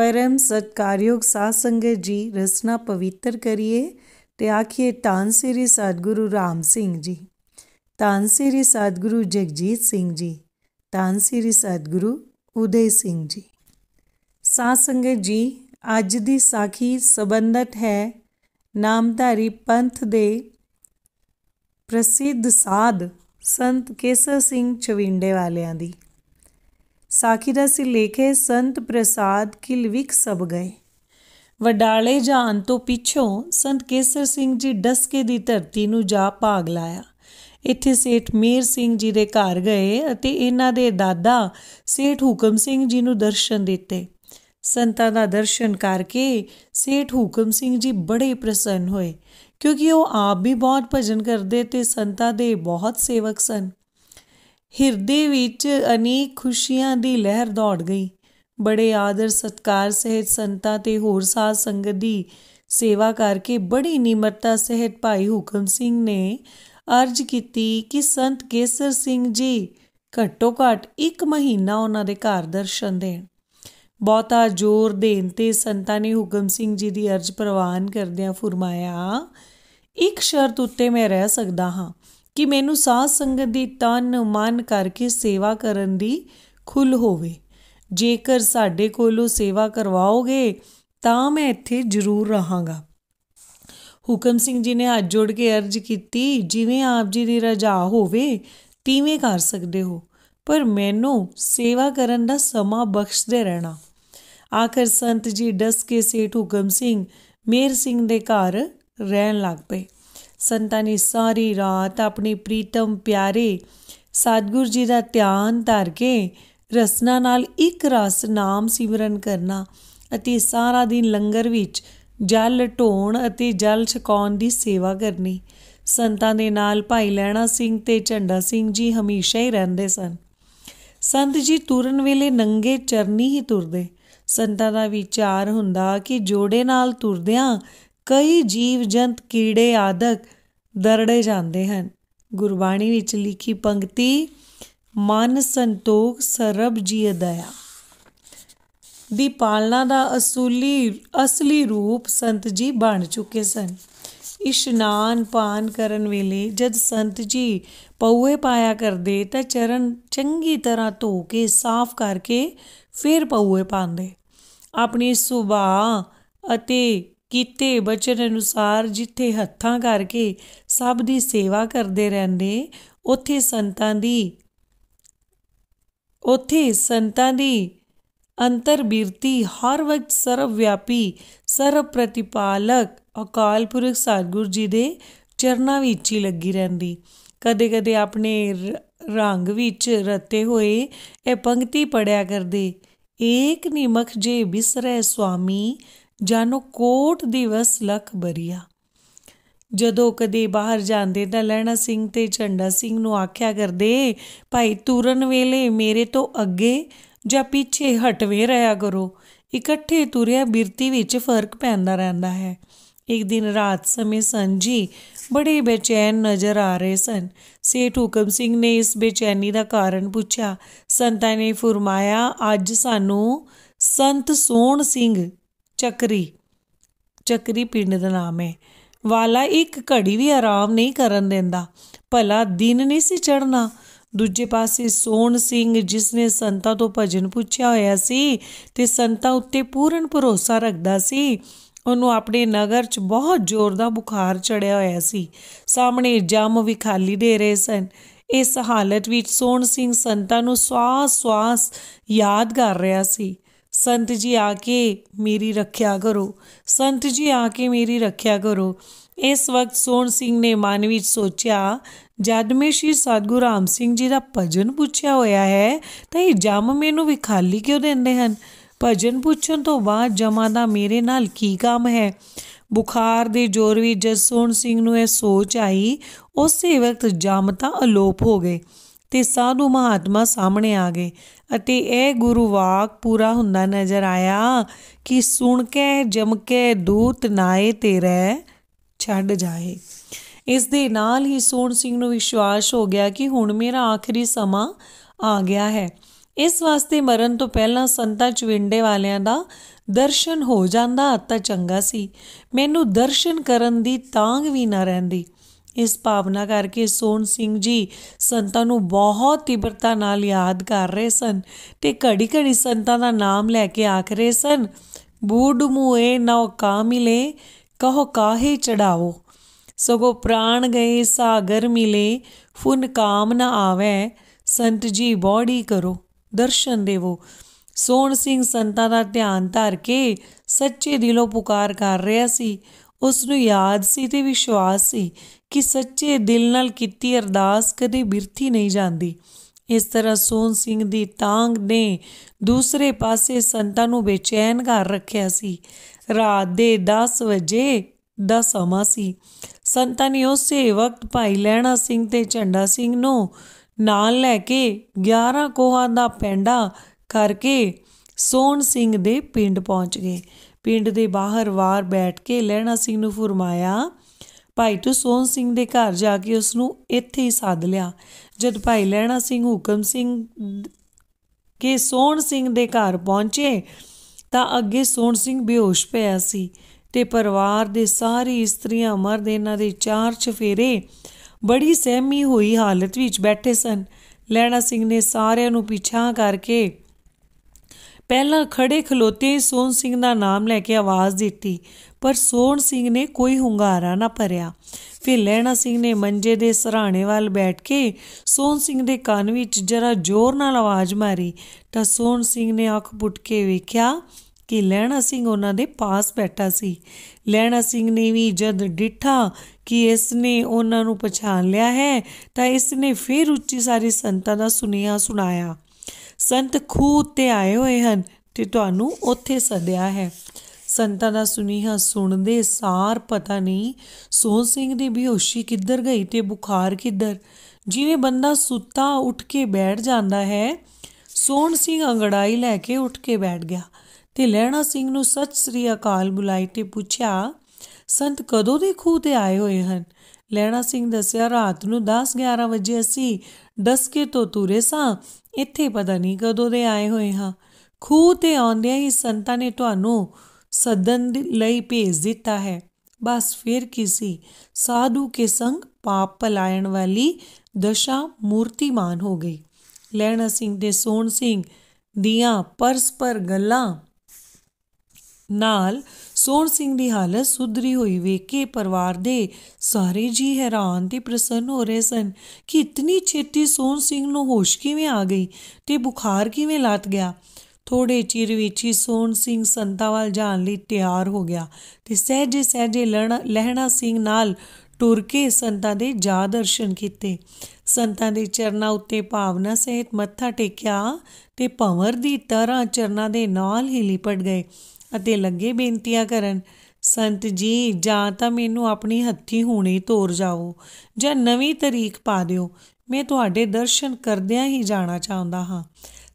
પરમ સત્કાર્યોગ સાસંગતજી રસના પવિત્ર કરીએ તે આખીએ તાનસેરી સદગુરુ રામસિંહજી તાનસેરી સદગુરુ જગજીતસિંહજી ਤਾਨਸੀ ਸਤਿਗੁਰੂ ਉਦੈ ਸਿੰਘ ਜੀ ਸਾਧ ਸੰਗਤ ਜੀ ਅੱਜ ਦੀ ਸਾਖੀ ਸਬੰਧਤ ਹੈ ਨਾਮਧਾਰੀ ਪੰਥ ਦੇ ਪ੍ਰਸਿੱਧ ਸਾਧ ਸੰਤ ਕੇਸਰ ਸਿੰਘ ਚਵਿੰਡੇ ਵਾਲਿਆਂ ਦੀ ਸਾਖੀਰਾ ਸੀ ਲੇਖੇ ਸੰਤ ਪ੍ਰਸਾਦ ਕਿਲਵਿਕ ਸਭ ਗਏ ਵਡਾਲੇ ਜਾਣ ਤੋਂ ਪਿੱਛੋਂ ਸੰਤ ਕੇਸਰ ਸਿੰਘ ਜੀ ਡਸਕੇ ਦੀ ਧਰਤੀ ਨੂੰ ਜਾ ਭਾਗ ਲਾਇਆ ਇੱਥੇ ਸੇਠ ਮੀਰ ਸਿੰਘ ਜੀ ਦੇ ਘਰ ਗਏ ਅਤੇ ਇਹਨਾਂ ਦੇ ਦਾਦਾ ਸੇਠ ਹੁਕਮ ਸਿੰਘ ਜੀ ਨੂੰ ਦਰਸ਼ਨ ਦਿੱਤੇ ਸੰਤਾਂ ਦਾ ਦਰਸ਼ਨ ਕਰਕੇ ਸੇਠ ਹੁਕਮ ਸਿੰਘ ਜੀ ਬੜੇ ਪ੍ਰਸੰਨ ਹੋਏ ਕਿਉਂਕਿ ਉਹ ਆਪ ਵੀ ਬਹੁਤ ਭਜਨ ਕਰਦੇ ਤੇ ਸੰਤਾਂ ਦੇ ਬਹੁਤ ਸੇਵਕ ਸਨ ਹਿਰਦੇ ਵਿੱਚ ਅਨੇਕ ਖੁਸ਼ੀਆਂ ਦੀ ਲਹਿਰ ਦੌੜ ਗਈ ਬੜੇ ਆਦਰ ਸਤਕਾਰ ਸਹਿਤ ਸੰਤਾ ਤੇ ਹੋਰ ਸਾਧ ਸੰਗਤ ਦੀ ਸੇਵਾ ਕਰਕੇ ਬੜੀ ਨਿਮਰਤਾ ਸਹਿਤ ਭਾਈ ਹੁਕਮ ਸਿੰਘ ਨੇ ਅਰਜ ਕੀਤੀ ਕਿ ਸੰਤ ਕੇਸਰ ਸਿੰਘ ਜੀ ਘੱਟੋ ਘੱਟ 1 ਮਹੀਨਾ ਉਹਨਾਂ ਦੇ ਘਰ ਦਰਸ਼ਨ ਦੇਣ ਬਹੁਤਾ ਜ਼ੋਰ ਦੇਣ ਤੇ ਸੰਤਾ ਨੇ ਹੁਕਮ ਸਿੰਘ ਜੀ ਦੀ ਅਰਜ ਪ੍ਰਵਾਨ ਕਰਦਿਆਂ ਫਰਮਾਇਆ ਇੱਕ ਸ਼ਰਤ ਉੱਤੇ ਮੈਂ ਰਹਿ ਸਕਦਾ ਹਾਂ ਕਿ ਮੈਨੂੰ ਸਾਧ ਸੰਗਤ ਦੀ ਤਨ ਮਨ ਕਰਕੇ ਸੇਵਾ ਕਰਨ ਦੀ ਖੁੱਲ ਹੋਵੇ ਜੇਕਰ ਸਾਡੇ ਕੋਲੋਂ ਸੇਵਾ ਕਰਵਾਓਗੇ ਤਾਂ ਮੈਂ ਇੱਥੇ ਜ਼ਰੂਰ ਰਹਾਂਗਾ ਹੁਕਮ ਸਿੰਘ ਜੀ ਨੇ ਹੱਥ ਜੋੜ ਕੇ ਅਰਜ਼ ਕੀਤੀ ਜਿਵੇਂ ਆਪ ਜੀ ਦੀ ਰਜਾ ਹੋਵੇ ਤੀਵੇਂ ਕਰ ਸਕਦੇ ਹੋ ਪਰ ਮੈਨੂੰ ਸੇਵਾ ਕਰਨ ਦਾ ਸਮਾਂ ਬਖਸ਼ਦੇ ਰਹਿਣਾ ਆਖਰ ਸੰਤ ਜੀ ਦਸ ਕੇ ਸੇਠ ਹੁਕਮ ਸਿੰਘ ਮੇਰ ਸਿੰਘ ਦੇ ਘਰ ਰਹਿਣ ਲੱਗ ਪਏ ਸੰਤਾਂ ਨੇ ਸਾਰੀ ਰਾਤ ਆਪਣੇ ਪ੍ਰੀਤਮ ਪਿਆਰੇ ਸਤਗੁਰ ਜੀ ਦਾ ਧਿਆਨ ਧਰ ਕੇ ਰਸਨਾ ਨਾਲ ਇੱਕ ਰਸ ਨਾਮ ਸਿਮਰਨ ਕਰਨਾ ਅਤੇ ਸਾਰਾ ਦਿਨ ਲੰਗਰ ਵਿੱਚ ਜਲ ਢੋਣ ਅਤੇ ਜਲ ਛਕਾਉਣ ਦੀ ਸੇਵਾ ਕਰਨੀ ਸੰਤਾਂ ਦੇ ਨਾਲ ਭਾਈ ਲੈਣਾ ਸਿੰਘ ਤੇ ਝੰਡਾ ਸਿੰਘ ਜੀ ਹਮੇਸ਼ਾ ਹੀ ਰਹਿੰਦੇ ਸਨ ਸੰਤ ਜੀ ਤੁਰਨ ਵੇਲੇ ਨੰਗੇ ਚਰਨੀ ਹੀ ਤੁਰਦੇ ਸੰਤਾਂ ਦਾ ਵਿਚਾਰ ਹੁੰਦਾ ਕਿ ਜੋੜੇ ਨਾਲ ਤੁਰਦਿਆਂ ਕਈ ਜੀਵ ਜੰਤ ਕੀੜੇ ਆਦਕ ਦਰੜੇ ਜਾਂਦੇ ਹਨ ਗੁਰਬਾਣੀ ਵਿੱਚ ਲਿਖੀ ਪੰਕਤੀ ਮਨ ਸੰਤੋਖ ਸਰਬ ਜੀ ਦਇਆ ਦੀ ਪਾਲਣਾ ਦਾ ਅਸੂਲੀ ਅਸਲੀ ਰੂਪ ਸੰਤ ਜੀ ਬਣ ਚੁੱਕੇ ਸਨ ਇਸ਼ਨਾਨ ਪਾਨ ਕਰਨ ਵੇਲੇ ਜਦ ਸੰਤ ਜੀ ਪਉਏ ਪਾਇਆ ਕਰਦੇ ਤਾਂ ਚਰਨ ਚੰਗੀ ਤਰ੍ਹਾਂ ਧੋ ਕੇ ਸਾਫ਼ ਕਰਕੇ ਫਿਰ ਪਉਏ ਪਾਉਂਦੇ ਆਪਣੀ ਸੁਭਾ ਅਤੇ ਕੀਤੇ ਬਚਨ ਅਨੁਸਾਰ ਜਿੱਥੇ ਹੱਥਾਂ ਕਰਕੇ ਸਭ ਦੀ ਸੇਵਾ ਕਰਦੇ ਰਹਿੰਦੇ ਉਥੇ ਸੰਤਾਂ ਦੀ ਉਥੇ ਸੰਤਾਂ ਦੀ ਅੰਤਰਬੀਰਤੀ ਹਰ ਵਕਤ ਸਰਵ ਵਿਆਪੀ ਸਰਵ ਪ੍ਰਤੀਪਾਲਕ ਅਕਾਲ ਪੁਰਖ ਸਤਿਗੁਰ ਜੀ ਦੇ ਚਰਨਾਂ ਵਿੱਚ ਹੀ ਲੱਗੀ ਰਹਿੰਦੀ ਕਦੇ-ਕਦੇ ਆਪਣੇ ਰੰਗ ਵਿੱਚ ਰਤੇ ਹੋਏ ਇਹ ਪੰਕਤੀ ਪੜਿਆ ਕਰਦੇ ਏਕ ਨਿਮਖ ਜੇ ਬਿਸਰੇ ਸੁਆਮੀ ਜਾਨੋ ਕੋਟ ਦਿਵਸ ਲਖ ਬਰੀਆ ਜਦੋਂ ਕਦੇ ਬਾਹਰ ਜਾਂਦੇ ਤਾਂ ਲੈਣਾ ਸਿੰਘ ਤੇ ਝੰਡਾ ਸਿੰਘ ਨੂੰ ਆਖਿਆ ਕਰਦੇ ਭਾਈ ਤੁਰਨ ਵੇਲੇ ਮੇਰੇ ਤੋਂ ਅੱਗੇ ਜਾਂ ਪਿੱਛੇ ਹਟਵੇ ਰਹਾ ਕਰੋ ਇਕੱਠੇ ਤੁਰਿਆ ਬਿਰਤੀ ਵਿੱਚ ਫਰਕ ਪੈਂਦਾ ਰਹਿੰਦਾ ਹੈ ਇੱਕ ਦਿਨ ਰਾਤ ਸਮੇਂ ਸੰਜੀ ਬੜੇ ਬੇਚੈਨ ਨਜ਼ਰ ਆ ਰਹੇ ਸਨ ਸੇਠ ਹੁਕਮ ਸਿੰਘ ਨੇ ਇਸ ਬੇਚੈਨੀ ਦਾ ਕਾਰਨ ਪੁੱਛਿਆ ਸੰਤਾਂ ਨੇ ਫਰਮਾਇਆ ਅੱਜ ਸਾਨੂੰ ਸੰਤ ਸੋਹਣ ਸਿੰਘ ਚੱਕਰੀ ਚੱਕਰੀ ਪਿੰਡ ਦਾ ਨਾਮ ਹੈ ਵਾਲਾ ਇੱਕ ਘੜੀ ਵੀ ਆਰਾਮ ਨਹੀਂ ਕਰਨ ਦਿੰਦਾ ਭਲਾ ਦਿਨ ਨਹੀਂ ਸੀ ਚੜਨਾ ਦੂਜੇ ਪਾਸੇ ਸੋਹਣ ਸਿੰਘ ਜਿਸ ਨੇ ਸੰਤਾ ਤੋਂ ਭਜਨ ਪੁੱਛਿਆ ਹੋਇਆ ਸੀ ਤੇ ਸੰਤਾ ਉੱਤੇ ਪੂਰਨ ਭਰੋਸਾ ਰੱਖਦਾ ਸੀ ਉਹਨੂੰ ਆਪਣੇ ਨਗਰ 'ਚ ਬਹੁਤ ਜ਼ੋਰ ਦਾ ਬੁਖਾਰ ਚੜਿਆ ਹੋਇਆ ਸੀ ਸਾਹਮਣੇ ਜਮ ਵੀ ਖਾਲੀ ਦੇ ਰਹੇ ਸਨ ਇਸ ਹਾਲਤ ਵਿੱਚ ਸੋਹਣ ਸਿੰਘ ਸੰਤਾ ਨੂੰ ਸਵਾਸ ਸਵਾਸ ਯਾਦ ਕਰ ਰਿਹਾ ਸੀ ਸੰਤ ਜੀ ਆ ਕੇ ਮੇਰੀ ਰੱਖਿਆ ਕਰੋ ਸੰਤ ਜੀ ਆ ਕੇ ਮੇਰੀ ਰੱਖਿਆ ਕਰੋ ਇਸ ਵਕਤ ਸੋਹਣ ਸਿੰਘ ਨੇ ਮਨ ਵਿੱਚ ਸੋਚਿਆ ਜਦ ਮੈਂ ਸ਼੍ਰੀ ਸਤਗੁਰੂ ਰਾਮ ਸਿੰਘ ਜੀ ਦਾ ਭਜਨ ਪੁੱਛਿਆ ਹੋਇਆ ਹੈ ਤਾਂ ਇਹ ਜਮ ਮੈਨੂੰ ਵੀ ਖਾਲੀ ਕਿਉਂ ਦਿੰਦੇ ਹਨ ਭਜਨ ਪੁੱਛਣ ਤੋਂ ਬਾਅਦ ਜਮਾ ਦਾ ਮੇਰੇ ਨਾਲ ਕੀ ਕੰਮ ਹੈ ਬੁਖਾਰ ਦੇ ਜ਼ੋਰ ਵਿੱਚ ਜਸੋਹਣ ਸਿੰਘ ਨੂੰ ਇਹ ਸੋਚ ਆਈ ਉਸੇ ਵਕਤ ਜਮ ਤਾਂ ਅਲੋਪ ਹੋ ਗਏ ਤੇ ਸਾਧੂ ਮਹਾਤਮਾ ਸਾਹਮਣੇ ਆ ਗਏ ਅਤੇ ਇਹ ਗੁਰੂ ਵਾਕ ਪੂਰਾ ਹੁੰਦਾ ਨਜ਼ਰ ਆਇਆ ਕਿ ਸੁਣ ਕੇ ਜਮ ਕੇ ਦੂਤ ਨਾਏ ਤੇਰੇ ਛੱਡ ਜਾਏ ਇਸ ਦੇ ਨਾਲ ਹੀ ਸੋਹਣ ਸਿੰਘ ਨੂੰ ਵਿਸ਼ਵਾਸ ਹੋ ਗਿਆ ਕਿ ਹੁਣ ਮੇਰਾ ਆਖਰੀ ਸਮਾਂ ਆ ਗਿਆ ਹੈ ਇਸ ਵਾਸਤੇ ਮਰਨ ਤੋਂ ਪਹਿਲਾਂ ਸੰਤਾ ਚਵਿੰਡੇ ਵਾਲਿਆਂ ਦਾ ਦਰਸ਼ਨ ਹੋ ਜਾਂਦਾ ਤਾਂ ਚੰਗਾ ਸੀ ਮੈਨੂੰ ਦਰਸ਼ਨ ਕਰਨ ਦੀ ਤਾਂਗ ਵੀ ਨਾ ਰਹਿੰਦੀ ਇਸ ਭਾਵਨਾ ਕਰਕੇ ਸੋਨ ਸਿੰਘ ਜੀ ਸੰਤਾਂ ਨੂੰ ਬਹੁਤ ਤੀਬਰਤਾ ਨਾਲ ਯਾਦ ਕਰ ਰਹੇ ਸਨ ਤੇ ਘੜੀ-ਘੜੀ ਸੰਤਾਂ ਦਾ ਨਾਮ ਲੈ ਕੇ ਆਖ ਰਹੇ ਸਨ ਬੂਡ ਮੂਏ ਨਾ ਕਾ ਮਿਲੇ ਕਹੋ ਕਾਹੇ ਚੜਾਓ ਸਗੋ ਪ੍ਰਾਣ ਗਏ ਸਾਗਰ ਮਿਲੇ ਫੁਨ ਕਾਮ ਨਾ ਆਵੇ ਸੰਤ ਜੀ ਬੋੜੀ ਕਰੋ ਦਰਸ਼ਨ ਦੇਵੋ ਸੋਨ ਸਿੰਘ ਸੰਤਾਂ ਦਾ ਧਿਆਨ ਧਰ ਕੇ ਸੱਚੇ ਦਿਲੋਂ ਪੁਕਾਰ ਕਰ ਰਿਹਾ ਸੀ ਉਸ ਨੂੰ ਯਾਦ ਸੀ ਤੇ ਵਿਸ਼ਵਾਸ ਸੀ ਕਿ ਸੱਚੇ ਦਿਲ ਨਾਲ ਕੀਤੀ ਅਰਦਾਸ ਕਦੇ ਬਿਰਥੀ ਨਹੀਂ ਜਾਂਦੀ ਇਸ ਤਰ੍ਹਾਂ ਸੋਨ ਸਿੰਘ ਦੀ ਤਾਂਗ ਨੇ ਦੂਸਰੇ ਪਾਸੇ ਸੰਤਾਂ ਨੂੰ ਬੇਚੈਨ ਕਰ ਰੱਖਿਆ ਸੀ ਰਾਤ ਦੇ 10 ਵਜੇ ਦਾ ਸਮਾਂ ਸੀ ਸੰਤਾਂ ਨੇ ਉਸੇ ਵਕਤ ਭਾਈ ਲੈਣਾ ਸਿੰਘ ਤੇ ਝੰਡਾ ਸਿੰਘ ਨੂੰ ਨਾਲ ਲੈ ਕੇ 11 ਕੋਹਾਂ ਦਾ ਪੈਂਡਾ ਕਰਕੇ ਸੋਨ ਸਿੰਘ ਦੇ ਪਿੰਡ ਪਹੁੰਚ ਗਏ ਪਿੰਡ ਦੇ ਬਾਹਰ ਵਾਰ ਬੈਠ ਕੇ ਲੈਣਾ ਸਿੰਘ ਨੂੰ ਫਰਮਾਇਆ ਭਾਈ ਟਸੋਨ ਸਿੰਘ ਦੇ ਘਰ ਜਾ ਕੇ ਉਸ ਨੂੰ ਇੱਥੇ ਹੀ ਸਾਧ ਲਿਆ ਜਦ ਭਾਈ ਲੈਣਾ ਸਿੰਘ ਹੁਕਮ ਸਿੰਘ ਕੇ ਸੋਹਣ ਸਿੰਘ ਦੇ ਘਰ ਪਹੁੰਚੇ ਤਾਂ ਅੱਗੇ ਸੋਹਣ ਸਿੰਘ ਬੇਹੋਸ਼ ਪਿਆ ਸੀ ਤੇ ਪਰਿਵਾਰ ਦੇ ਸਾਰੇ ਇਸਤਰੀਆਂ ਮਰਦ ਇਹਨਾਂ ਦੇ ਚਾਰ ਚਫੇਰੇ ਬੜੀ ਸਹਿਮੀ ਹੋਈ ਹਾਲਤ ਵਿੱਚ ਬੈਠੇ ਸਨ ਲੈਣਾ ਸਿੰਘ ਨੇ ਸਾਰਿਆਂ ਨੂੰ ਪਿਛਾਂ ਕਰਕੇ ਪਹਿਲਾਂ ਖੜੇ ਖਲੋਤੇ ਸੋਨ ਸਿੰਘ ਦਾ ਨਾਮ ਲੈ ਕੇ ਆਵਾਜ਼ ਦਿੱਤੀ ਪਰ ਸੋਨ ਸਿੰਘ ਨੇ ਕੋਈ ਹੁੰਗਾਰਾ ਨਾ ਭਰਿਆ ਫਿਰ ਲੈਣਾ ਸਿੰਘ ਨੇ ਮੰਜੇ ਦੇ ਸਰਾਣੇ ਵੱਲ ਬੈਠ ਕੇ ਸੋਨ ਸਿੰਘ ਦੇ ਕੰਨ ਵਿੱਚ ਜਰਾ ਜ਼ੋਰ ਨਾਲ ਆਵਾਜ਼ ਮਾਰੀ ਤਾਂ ਸੋਨ ਸਿੰਘ ਨੇ ਅੱਖ ਪੁੱਟ ਕੇ ਵੇਖਿਆ ਕਿ ਲੈਣਾ ਸਿੰਘ ਉਹਨਾਂ ਦੇ ਪਾਸ ਬੈਠਾ ਸੀ ਲੈਣਾ ਸਿੰਘ ਨੇ ਵੀ ਜਦ ਡਿੱਠਾ ਕਿ ਇਸ ਨੇ ਉਹਨਾਂ ਨੂੰ ਪਛਾਣ ਲਿਆ ਹੈ ਤਾਂ ਇਸ ਨੇ ਫਿਰ ਉੱਚੀ ਸਾਰੀ ਸੰਤਾਂ ਦਾ ਸੁਨੇਹਾ ਸੁਣਾਇਆ ਸੰਤ ਖੂਹ ਉੱਤੇ ਆਏ ਹੋਏ ਹਨ ਤੇ ਤੁਹਾਨੂੰ ਉੱਥੇ ਸੱਦਿਆ ਹੈ ਸੰਤਾਂ ਦਾ ਸੁਨੀਹਾ ਸੁਣਦੇ ਸਾਰ ਪਤਾ ਨਹੀਂ ਸੋਹ ਸਿੰਘ ਦੀ ਬੇਹੋਸ਼ੀ ਕਿੱਧਰ ਗਈ ਤੇ ਬੁਖਾਰ ਕਿੱਧਰ ਜਿਵੇਂ ਬੰਦਾ ਸੁੱਤਾ ਉੱਠ ਕੇ ਬੈਠ ਜਾਂਦਾ ਹੈ ਸੋਹਣ ਸਿੰਘ ਅੰਗੜਾਈ ਲੈ ਕੇ ਉੱਠ ਕੇ ਬੈਠ ਗਿਆ ਤੇ ਲੈਣਾ ਸਿੰਘ ਨੂੰ ਸਤਿ ਸ੍ਰੀ ਅਕਾਲ ਬੁਲਾਈ ਤੇ ਪੁੱਛਿਆ ਸੰਤ ਕਦੋਂ ਦੇ ਖੂਹ ਤੇ ਆਏ ਹੋਏ ਹਨ ਲੈਣਾ ਸਿੰਘ ਦੱਸਿਆ ਰਾਤ ਨੂੰ 10-11 ਵਜੇ ਅਸੀਂ ਡਸਕੇ ਤੋਂ ਤੁਰੇ ਸਾਂ ਇੱਥੇ ਪਤਾ ਨਹੀਂ ਕਦੋਂ ਦੇ ਆਏ ਹੋਏ ਹਾਂ ਖੂਹ ਤੇ ਆਉਂਦਿਆਂ ਹੀ ਸੰਤਾਂ ਨੇ ਤੁਹਾਨੂੰ ਸਦਨ ਲਈ ਭੇਜ ਦਿੱਤਾ ਹੈ ਬਸ ਫਿਰ ਕਿਸੇ ਸਾਧੂ ਕੇ ਸੰਗ ਪਾਪ ਪਲਾਇਣ ਵਾਲੀ ਦਸ਼ਾ ਮੂਰਤੀਮਾਨ ਹੋ ਗਈ ਲੈਣਾ ਸਿੰਘ ਦੇ ਸੋਹਣ ਸਿੰਘ ਦੀਆਂ ਪਰਸਪਰ ਗੱਲਾਂ ਨਾਲ ਸੋਹਣ ਸਿੰਘ ਦੀ ਹਾਲਤ ਸੁਧਰੀ ਹੋਈ ਵੇਖ ਕੇ ਪਰਿਵਾਰ ਦੇ ਸਾਰੇ ਜੀ ਹੈਰਾਨ ਤੇ ਪ੍ਰਸੰਨ ਹੋ ਰਹੇ ਸਨ ਕਿ ਇਤਨੀ ਛੇਤੀ ਸੋਹਣ ਸਿੰਘ ਨੂੰ ਹੋਸ਼ ਕਿਵੇਂ ਆ ਗਈ ਤੇ ਬੁਖਾਰ ਕਿਵੇਂ ਲੱਤ ਗਿਆ ਥੋੜੇ ਚਿਰ ਵਿੱਚ ਹੀ ਸੋਹਣ ਸਿੰਘ ਸੰਤਾਵਾਲ ਜਾਣ ਲਈ ਤਿਆਰ ਹੋ ਗਿਆ ਤੇ ਸਹਜੇ ਸਹਜੇ ਲਹਿਣਾ ਸਿੰਘ ਨਾਲ ਟੁਰ ਕੇ ਸੰਤਾਂ ਦੇ ਜਾ ਦਰਸ਼ਨ ਕੀਤੇ ਸੰਤਾਂ ਦੇ ਚਰਨਾਂ ਉੱਤੇ ਭਾਵਨਾ ਸਹਿਤ ਮੱਥਾ ਟੇਕਿਆ ਤੇ ਭੰਵਰ ਦੀ ਤਰ੍ਹਾਂ ਚਰਨਾਂ ਦੇ ਨਾਲ ਹੀ ਲਿਪਟ ਗਏ ਅਤੇ ਲੱਗੇ ਬੇਨਤੀਆਂ ਕਰਨ ਸੰਤ ਜੀ ਜਾਂ ਤਾਂ ਮੈਨੂੰ ਆਪਣੀ ਹੱਥੀ ਹੁਣੇ ਤੋਰ ਜਾਓ ਜਾਂ ਨਵੀਂ ਤਾਰੀਖ ਪਾ ਦਿਓ ਮੈਂ ਤੁਹਾਡੇ ਦਰਸ਼ਨ ਕਰਦਿਆਂ ਹੀ ਜਾਣਾ ਚਾਹੁੰਦਾ ਹਾਂ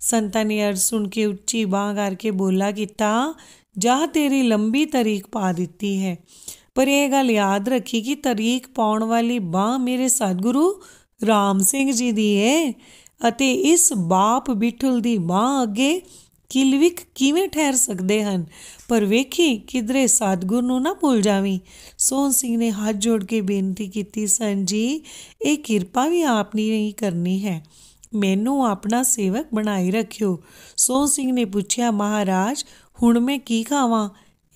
ਸੰਤਾਂ ਨੇ ਅਰਜ਼ ਸੁਣ ਕੇ ਉੱਚੀ ਬਾਹ ਕਰਕੇ ਬੋਲਾ ਕੀਤਾ ਜਾਂ ਤੇਰੀ ਲੰਬੀ ਤਾਰੀਖ ਪਾ ਦਿੱਤੀ ਹੈ ਪਰ ਇਹ ਗੱਲ ਯਾਦ ਰੱਖੀ ਕਿ ਤਾਰੀਖ ਪਾਉਣ ਵਾਲੀ ਬਾਹ ਮੇਰੇ ਸਤਿਗੁਰੂ ਰਾਮ ਸਿੰਘ ਜੀ ਦੀ ਹੈ ਅਤੇ ਇਸ ਬਾਪ ਬਿਠਲ ਦੀ ਮਾਂ ਅੱਗੇ ਕਿਲਵਿਕ ਕਿਵੇਂ ਠਹਿਰ ਸਕਦੇ ਹਨ ਪਰ ਵੇਖੀ ਕਿਦਰੇ ਸਾਧਗੁਰ ਨੂੰ ਨਾ ਭੁੱਲ ਜਾਵੀਂ ਸੋਹਣ ਸਿੰਘ ਨੇ ਹੱਥ ਜੋੜ ਕੇ ਬੇਨਤੀ ਕੀਤੀ ਸੰਜੀ ਇਹ ਕਿਰਪਾ ਵੀ ਆਪਨੀ ਨਹੀਂ ਕਰਨੀ ਹੈ ਮੈਨੂੰ ਆਪਣਾ ਸੇਵਕ ਬਣਾਈ ਰੱਖਿਓ ਸੋਹਣ ਸਿੰਘ ਨੇ ਪੁੱਛਿਆ ਮਹਾਰਾਜ ਹੁਣ ਮੈਂ ਕੀ ਖਾਵਾਂ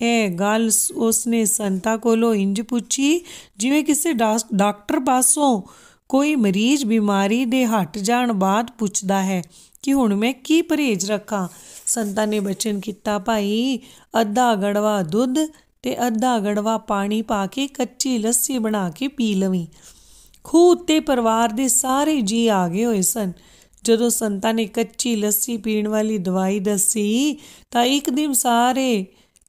ਇਹ ਗੱਲ ਉਸਨੇ ਸੰਤਾ ਕੋਲੋਂ ਇੰਜ ਪੁੱਛੀ ਜਿਵੇਂ ਕਿਸੇ ਡਾਕਟਰ ਪਾਸੋਂ ਕੋਈ ਮਰੀਜ਼ ਬਿਮਾਰੀ ਦੇ ਹਟ ਜਾਣ ਬਾਅਦ ਪੁੱਛਦਾ ਹੈ ਕਿ ਹੁਣ ਮੈਂ ਕੀ ਪਰਹੇਜ ਰੱਖਾਂ ਸੰਤਾਂ ਨੇ ਬਚਨ ਕੀਤਾ ਭਾਈ ਅੱਧਾ ਗੜਵਾ ਦੁੱਧ ਤੇ ਅੱਧਾ ਗੜਵਾ ਪਾਣੀ ਪਾ ਕੇ ਕੱਚੀ ਲੱਸੀ ਬਣਾ ਕੇ ਪੀ ਲਵੀ ਖੂ ਉੱਤੇ ਪਰਿਵਾਰ ਦੇ ਸਾਰੇ ਜੀ ਆ ਗਏ ਹੋਏ ਸਨ ਜਦੋਂ ਸੰਤਾਂ ਨੇ ਕੱਚੀ ਲੱਸੀ ਪੀਣ ਵਾਲੀ ਦਵਾਈ ਦੱਸੀ ਤਾਂ ਇੱਕ ਦਿਨ ਸਾਰੇ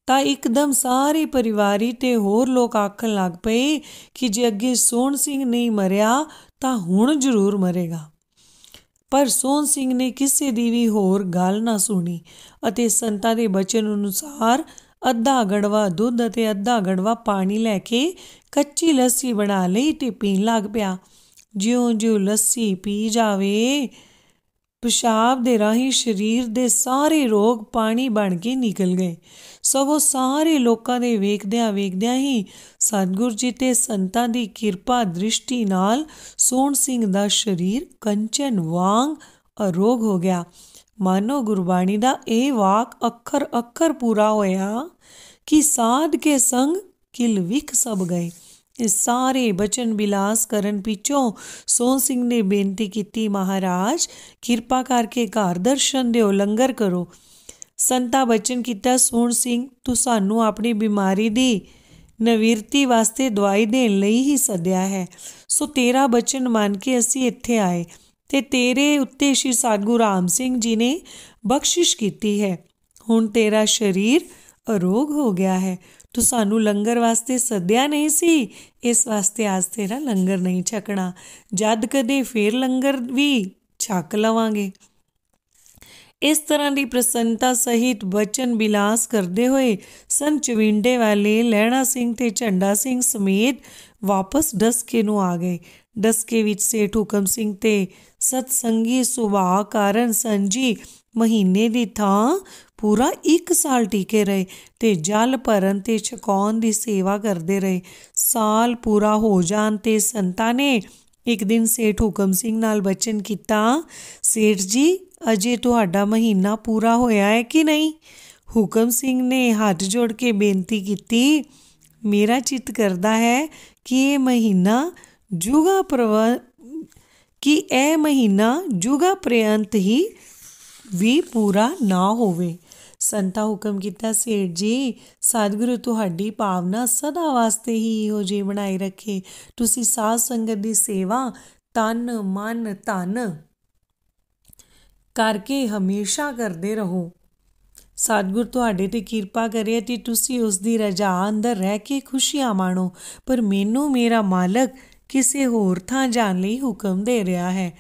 ਤਾਂ ਇੱਕਦਮ ਸਾਰੇ ਪਰਿਵਾਰੀ ਤੇ ਹੋਰ ਲੋਕ ਆਖਣ ਲੱਗ ਪਏ ਕਿ ਜੇ ਅੱਗੇ ਸੋਹਣ ਸਿੰਘ ਨਹੀਂ ਮਰਿਆ ਤਾਂ ਹੁਣ ਜ਼ਰੂਰ ਮਰੇਗਾ ਪਰ ਸੋਨ ਸਿੰਘ ਨੇ ਕਿਸੇ ਦੀ ਵੀ ਹੋਰ ਗੱਲ ਨਾ ਸੁਣੀ ਅਤੇ ਸੰਤਾਂ ਦੇ ਬਚਨ ਅਨੁਸਾਰ ਅੱਧਾ ਗੜਵਾ ਦੁੱਧ ਅਤੇ ਅੱਧਾ ਗੜਵਾ ਪਾਣੀ ਲੈ ਕੇ ਕੱਚੀ ਲੱਸੀ ਬਣਾ ਲਈ ਤੇ ਪੀਣ ਲੱਗ ਪਿਆ ਜਿਉਂ-ਜਿਉਂ ਲੱਸੀ ਪੀ ਜਾਵੇ ਪਿਸ਼ਾਬ ਦੇ ਰਾਹੀਂ ਸਰੀਰ ਦੇ ਸਾਰੇ ਰੋਗ ਪਾਣੀ ਬਣ ਕੇ ਨਿਕਲ ਗਏ ਉਹ ਸਾਰੇ ਲੋਕਾਂ ਦੇ ਵੇਖਦਿਆਂ ਵੇਖਦਿਆਂ ਹੀ ਸਤਗੁਰੂ ਜੀ ਤੇ ਸੰਤਾਂ ਦੀ ਕਿਰਪਾ ਦ੍ਰਿਸ਼ਟੀ ਨਾਲ ਸੋਹਣ ਸਿੰਘ ਦਾ ਸਰੀਰ ਕੰਚਨ ਵਾਂਗ ਅਰੋਗ ਹੋ ਗਿਆ ਮਾਨੋ ਗੁਰਬਾਣੀ ਦਾ ਇਹ ਵਾਕ ਅੱਖਰ ਅੱਖਰ ਪੂਰਾ ਹੋਇਆ ਕਿ ਸਾਧ ਕੇ ਸੰਗ ਕਿਲ ਵਿਖ ਸਭ ਗਏ ਇਹ ਸਾਰੇ ਬਚਨ ਬਿਲਾਸ ਕਰਨ ਪਿੱਛੋਂ ਸੋਹ ਸਿੰਘ ਨੇ ਬੇਨਤੀ ਕੀਤੀ ਮਹਾਰਾਜ ਕਿਰਪਾ ਕਰਕੇ ਘਰ ਦਰਸ਼ਨ ਦਿਓ ਲੰਗਰ ਕਰੋ ਸੰਤਾ ਬਚਨ ਕੀਤਾ ਸੋਹ ਸਿੰਘ ਤੂੰ ਸਾਨੂੰ ਆਪਣੀ ਬਿਮਾਰੀ ਦੀ ਨਵੀਰਤੀ ਵਾਸਤੇ ਦਵਾਈ ਦੇਣ ਲਈ ਹੀ ਸੱਦਿਆ ਹੈ ਸੋ ਤੇਰਾ ਬਚਨ ਮੰਨ ਕੇ ਅਸੀਂ ਇੱਥੇ ਆਏ ਤੇ ਤੇਰੇ ਉੱਤੇ ਸ਼੍ਰੀ ਸਾਧੂ ਰਾਮ ਸਿੰਘ ਜੀ ਨੇ ਬਖਸ਼ਿਸ਼ ਕੀਤੀ ਹੈ ਹੁਣ ਤੇਰਾ ਸਰੀਰ ਅਰੋਗ ਹੋ ਗਿਆ ਹੈ ਤੂੰ ਸਾਨੂੰ ਲੰਗਰ ਵਾਸਤੇ ਸੱਦਿਆ ਨਹੀਂ ਸੀ ਇਸ ਵਾਸਤੇ ਅੱਜ ਤੇਰਾ ਲੰਗਰ ਨਹੀਂ ਛਕਣਾ ਜਦ ਕਦੇ ਫੇਰ ਲੰਗਰ ਵੀ ਛਕ ਲਵਾਂਗੇ ਇਸ ਤਰ੍ਹਾਂ ਦੀ ਪ੍ਰਸੰਨਤਾ ਸਹਿਤ ਬਚਨ ਬਿਲਾਸ ਕਰਦੇ ਹੋਏ ਸੰਚਵਿੰਡੇ ਵਾਲੇ ਲੈਣਾ ਸਿੰਘ ਤੇ ਝੰਡਾ ਸਿੰਘ ਸਮੇਤ ਵਾਪਸ ਡਸਕੇ ਨੂੰ ਆ ਗਏ ਡਸਕੇ ਵਿੱਚ ਸੇਠ ਹੁਕਮ ਸਿੰਘ ਤੇ ਸਤਸੰਗੀ ਸੁਭਾਅ ਕਾਰਨ ਸੰਜੀ ਮਹੀਨੇ ਦੀ ਥਾਂ ਪੂਰਾ 1 ਸਾਲ ਟਿਕੇ ਰਹੇ ਤੇ ਜਲ ਭਰਨ ਤੇ ਛਕਾਉਣ ਦੀ ਸੇਵਾ ਕਰਦੇ ਰਹੇ ਸਾਲ ਪੂਰਾ ਹੋ ਜਾਣ ਤੇ ਸੰਤਾ ਨੇ ਇੱਕ ਦਿਨ ਸੇਠ ਹੁਕਮ ਸਿੰਘ ਨਾਲ ਬਚਨ ਕੀਤਾ ਸੇਠ ਜੀ ਅਜੇ ਤੁਹਾਡਾ ਮਹੀਨਾ ਪੂਰਾ ਹੋਇਆ ਹੈ ਕਿ ਨਹੀਂ ਹੁਕਮ ਸਿੰਘ ਨੇ ਹੱਥ ਜੋੜ ਕੇ ਬੇਨਤੀ ਕੀਤੀ ਮੇਰਾ ਚਿਤ ਕਰਦਾ ਹੈ ਕਿ ਇਹ ਮਹੀਨਾ ਜੁਗਾ ਪ੍ਰਵ ਕਿ ਇਹ ਮਹੀਨਾ ਜੁਗਾ ਪ੍ਰਯੰਤ ਹੀ ਵੀ ਪੂਰਾ ਨਾ ਹੋਵੇ ਸੰਤਾ ਹੁਕਮ ਕੀਤਾ ਸੇਠ ਜੀ ਸਤਿਗੁਰੂ ਤੁਹਾਡੀ ਭਾਵਨਾ ਸਦਾ ਵਾਸਤੇ ਹੀ ਇਹੋ ਜੀ ਬਣਾਈ ਰੱਖੇ ਤੁਸੀਂ ਸਾਧ ਸੰਗਤ ਦੀ ਸੇਵਾ ਤਨ ਮਨ ਧਨ ਕਰਕੇ ਹਮੇਸ਼ਾ ਕਰਦੇ ਰਹੋ ਸਤਗੁਰ ਤੁਹਾਡੇ ਤੇ ਕਿਰਪਾ ਕਰੇ ਤੇ ਤੁਸੀਂ ਉਸ ਦੀ ਰਜਾ ਅੰਦਰ ਰਹਿ ਕੇ ਖੁਸ਼ੀਆਂ ਮਾਣੋ ਪਰ ਮੈਨੂੰ ਮੇਰਾ ਮਾਲਕ ਕਿਸੇ ਹੋਰ ਥਾਂ ਜਾਣ ਲਈ ਹੁਕਮ ਦੇ ਰਿਹਾ ਹੈ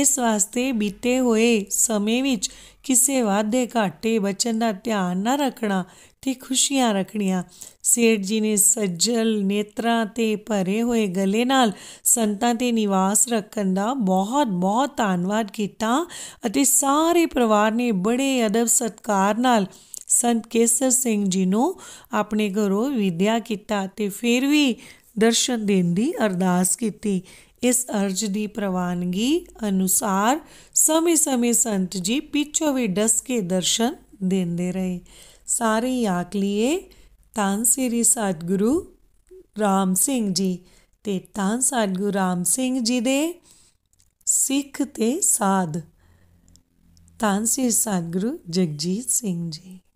ਇਸ ਵਾਸਤੇ ਬੀਤੇ ਹੋਏ ਸਮੇਂ ਵਿੱਚ ਕਿਸੇ ਵਾਦੇ ਘਾਟੇ ਬਚਨ ਦਾ ਧਿਆਨ ਨਾ ਰੱਖਣਾ ਤੇ ਖੁਸ਼ੀਆਂ ਰੱਖਣੀਆਂ ਸੇਠ ਜੀ ਨੇ ਸੱਜਲ ਨੇਤਰਾ ਤੇ ਭਰੇ ਹੋਏ ਗਲੇ ਨਾਲ ਸੰਤਾਂ ਤੇ ਨਿਵਾਸ ਰੱਖਣ ਦਾ ਬਹੁਤ ਬਹੁਤ ਧੰਨਵਾਦ ਕੀਤਾ ਅਤੇ ਸਾਰੇ ਪਰਿਵਾਰ ਨੇ ਬੜੇ ਅਦਬ ਸਤਕਾਰ ਨਾਲ ਸੰਤ ਕੇਸਰ ਸਿੰਘ ਜੀ ਨੂੰ ਆਪਣੇ ਘਰੋਂ ਵਿਦਿਆ ਕੀਤਾ ਤੇ ਫਿਰ ਵੀ ਦਰਸ਼ਨ ਦੇਣ ਦੀ ਅਰਦਾਸ ਕੀਤੀ ਇਸ ਅਰਜ ਦੀ ਪ੍ਰਵਾਨਗੀ ਅਨੁਸਾਰ ਸਮੇਂ-ਸਮੇਂ ਸੰਤ ਜੀ ਪਿੱਛੋਂ ਵੀ ਦਸ ਕੇ ਦਰਸ਼ਨ ਦਿੰਦੇ ਰਹੇ ਸਾਰੇ ਆਖ ਲਈਏ ਤਾਂ ਸ੍ਰੀ ਸਤਗੁਰੂ ਰਾਮ ਸਿੰਘ ਜੀ ਤੇ ਤਾਂ ਸਤਗੁਰੂ ਰਾਮ ਸਿੰਘ ਜੀ ਦੇ ਸਿੱਖ ਤੇ ਸਾਧ ਤਾਂ ਸ੍ਰੀ ਸਤਗੁਰੂ ਜਗਜੀਤ ਸਿੰਘ ਜੀ